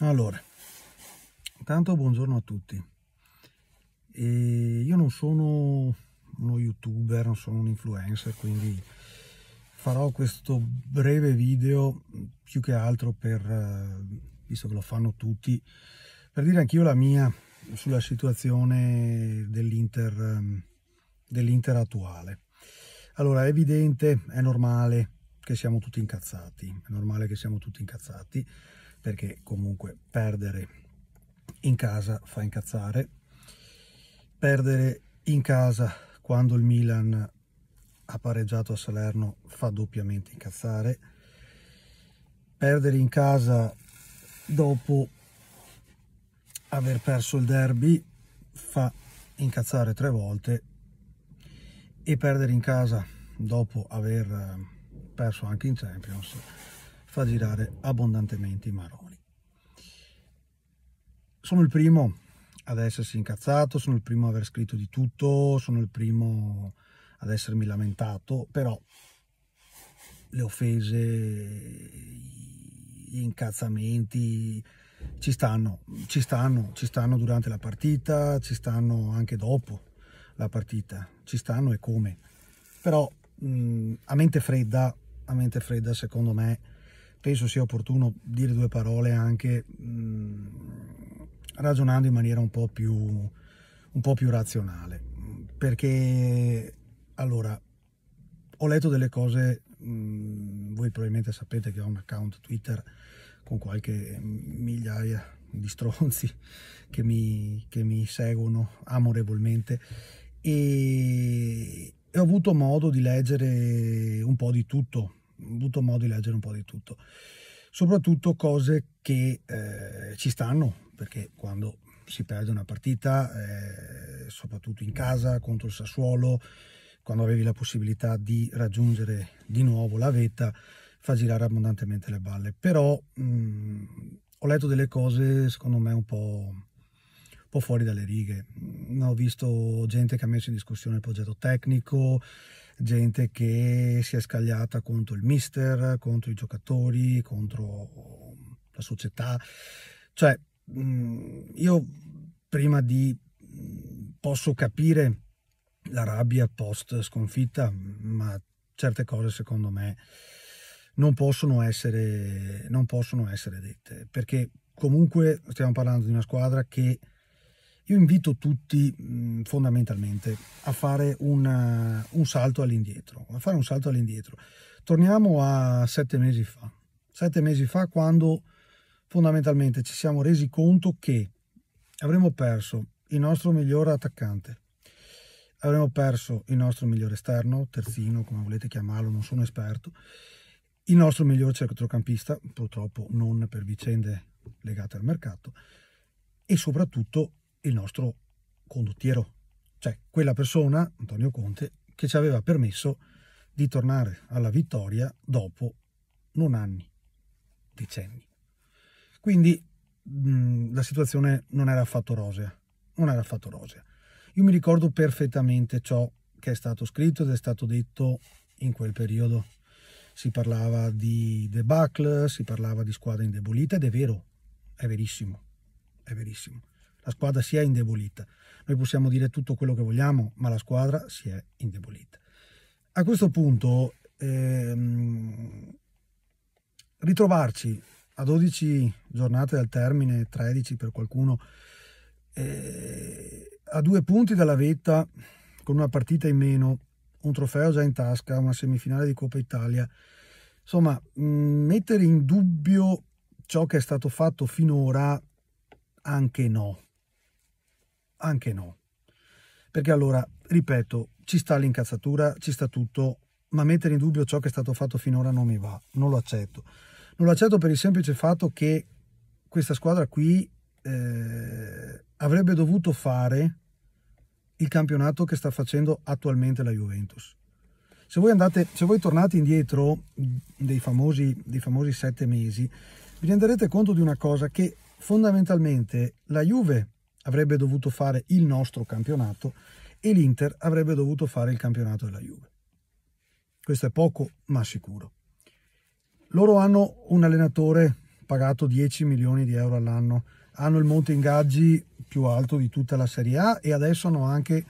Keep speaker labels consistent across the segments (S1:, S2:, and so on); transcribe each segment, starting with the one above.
S1: Allora, intanto buongiorno a tutti. E io non sono uno youtuber, non sono un influencer, quindi farò questo breve video più che altro per, eh, visto che lo fanno tutti, per dire anch'io la mia sulla situazione dell'Inter ehm, dell attuale. Allora, è evidente, è normale che siamo tutti incazzati, è normale che siamo tutti incazzati perché comunque perdere in casa fa incazzare, perdere in casa quando il Milan ha pareggiato a Salerno fa doppiamente incazzare, perdere in casa dopo aver perso il derby fa incazzare tre volte e perdere in casa dopo aver perso anche in Champions, fa girare abbondantemente i maroni. Sono il primo ad essersi incazzato, sono il primo ad aver scritto di tutto, sono il primo ad essermi lamentato, però le offese, gli incazzamenti ci stanno, ci stanno, ci stanno durante la partita, ci stanno anche dopo la partita, ci stanno e come. Però mh, a mente fredda a mente fredda secondo me penso sia opportuno dire due parole anche mh, mm, ragionando in maniera un po' più, un po più razionale perché allora ho letto delle cose mh, mm, voi probabilmente sapete che ho un account Twitter con qualche migliaia di stronzi che mi, che mi seguono amorevolmente e, e ho avuto modo di leggere un po' di tutto, ho avuto modo di leggere un po' di tutto, soprattutto cose che eh, ci stanno, perché quando si perde una partita, eh, soprattutto in casa contro il Sassuolo, quando avevi la possibilità di raggiungere di nuovo la vetta, fa girare abbondantemente le balle. Però mh, mm, ho letto delle cose, secondo me, un po' po' fuori dalle righe. Mm, ho visto gente che ha messo in discussione il progetto tecnico, gente che si è scagliata contro il mister, contro i giocatori, contro la società. Cioè, mm, io prima di... Mm, posso capire la rabbia post sconfitta, ma certe cose secondo me non possono essere, non possono essere dette, perché comunque stiamo parlando di una squadra che io invito tutti mh, fondamentalmente a fare una, eh, un salto all'indietro, a fare un salto all'indietro. Torniamo a sette mesi fa, sette mesi fa quando fondamentalmente ci siamo resi conto che avremmo perso il nostro migliore attaccante, avremmo perso il nostro migliore esterno, terzino, come volete chiamarlo, non sono esperto, il nostro miglior centrocampista, purtroppo non per vicende legate al mercato, e soprattutto il nostro condottiero, cioè quella persona, Antonio Conte, che ci aveva permesso di tornare alla vittoria dopo non anni, decenni. Quindi la situazione non era affatto rosea, non era affatto rosea. Io mi ricordo perfettamente ciò che è stato scritto ed è stato detto in quel periodo. Si parlava di debacle, si parlava di squadra indebolita ed è vero, è verissimo, è verissimo la squadra si è indebolita. Noi possiamo dire tutto quello che vogliamo, ma la squadra si è indebolita. A questo punto, ehm, ritrovarci a 12 giornate dal termine, 13 per qualcuno, eh, a due punti dalla vetta, con una partita in meno, un trofeo già in tasca, una semifinale di Coppa Italia. Insomma, mh, mettere in dubbio ciò che è stato fatto finora, anche no anche no. Perché allora, ripeto, ci sta l'incazzatura, ci sta tutto, ma mettere in dubbio ciò che è stato fatto finora non mi va, non lo accetto. Non lo accetto per il semplice fatto che questa squadra qui eh, avrebbe dovuto fare il campionato che sta facendo attualmente la Juventus. Se voi, andate, se voi tornate indietro dei famosi, dei famosi sette mesi, vi renderete conto di una cosa che fondamentalmente la Juve avrebbe dovuto fare il nostro campionato e l'Inter avrebbe dovuto fare il campionato della Juve. Questo è poco, ma sicuro. Loro hanno un allenatore pagato 10 milioni di euro all'anno, hanno il monte ingaggi più alto di tutta la Serie A e adesso hanno anche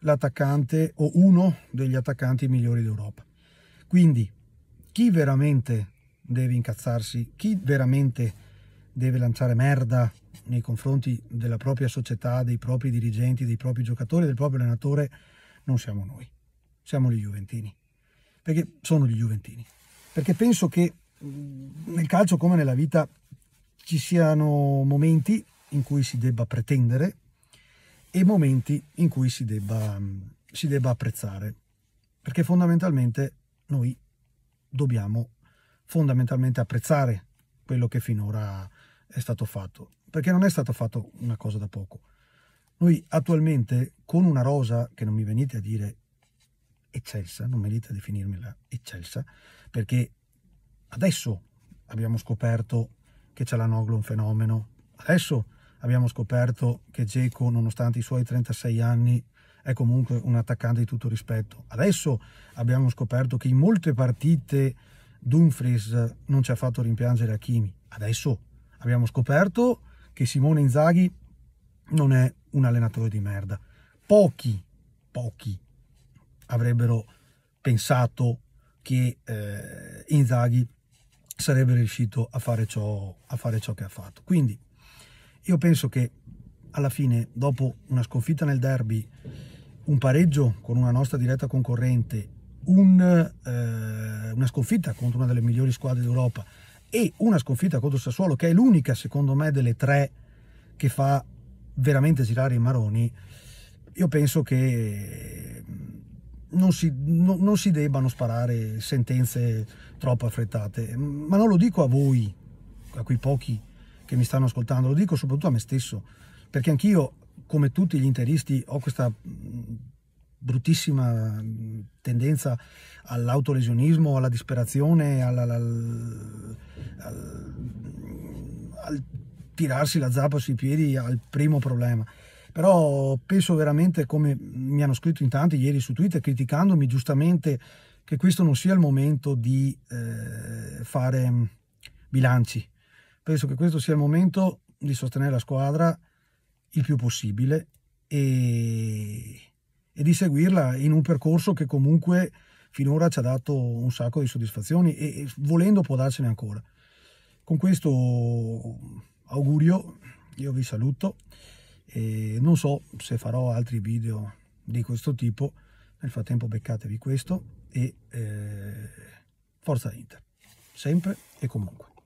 S1: l'attaccante o uno degli attaccanti migliori d'Europa. Quindi chi veramente deve incazzarsi, chi veramente deve lanciare merda nei confronti della propria società, dei propri dirigenti, dei propri giocatori, del proprio allenatore, non siamo noi, siamo gli Juventini. Perché sono gli Juventini. Perché penso che mm, nel calcio come nella vita ci siano momenti in cui si debba pretendere e momenti in cui si debba, mm, si debba apprezzare. Perché fondamentalmente noi dobbiamo fondamentalmente apprezzare quello che finora è stato fatto, perché non è stata fatta una cosa da poco. Noi attualmente con una rosa che non mi venite a dire eccelsa, non venite a definirmela eccelsa, perché adesso abbiamo scoperto che c'è la Noglo un fenomeno, adesso abbiamo scoperto che Geco nonostante i suoi 36 anni è comunque un attaccante di tutto rispetto, adesso abbiamo scoperto che in molte partite Dumfries non ci ha fatto rimpiangere Hakimi, adesso Abbiamo scoperto che Simone Inzaghi non è un allenatore di merda. Pochi, pochi avrebbero pensato che eh, Inzaghi sarebbe riuscito a fare, ciò, a fare ciò che ha fatto. Quindi io penso che alla fine, dopo una sconfitta nel derby, un pareggio con una nostra diretta concorrente, un, eh, una sconfitta contro una delle migliori squadre d'Europa, e una sconfitta contro Sassuolo, che è l'unica secondo me delle tre che fa veramente girare i maroni, io penso che mm, non si, no, non si debbano sparare sentenze troppo affrettate, ma non lo dico a voi, a quei pochi che mi stanno ascoltando, lo dico soprattutto a me stesso, perché anch'io, come tutti gli interisti, ho questa mm, bruttissima mm, tendenza all'autolesionismo, alla disperazione, alla, alla, al, al tirarsi la zappa sui piedi al primo problema. Però penso veramente, come mi hanno scritto in tanti ieri su Twitter, criticandomi giustamente, che questo non sia il momento di eh, fare mm, bilanci. Penso che questo sia il momento di sostenere la squadra il più possibile e e di seguirla in un percorso che comunque finora ci ha dato un sacco di soddisfazioni e, volendo può darcene ancora. Con questo augurio io vi saluto e non so se farò altri video di questo tipo, nel frattempo beccatevi questo e eh, forza Inter, sempre e comunque.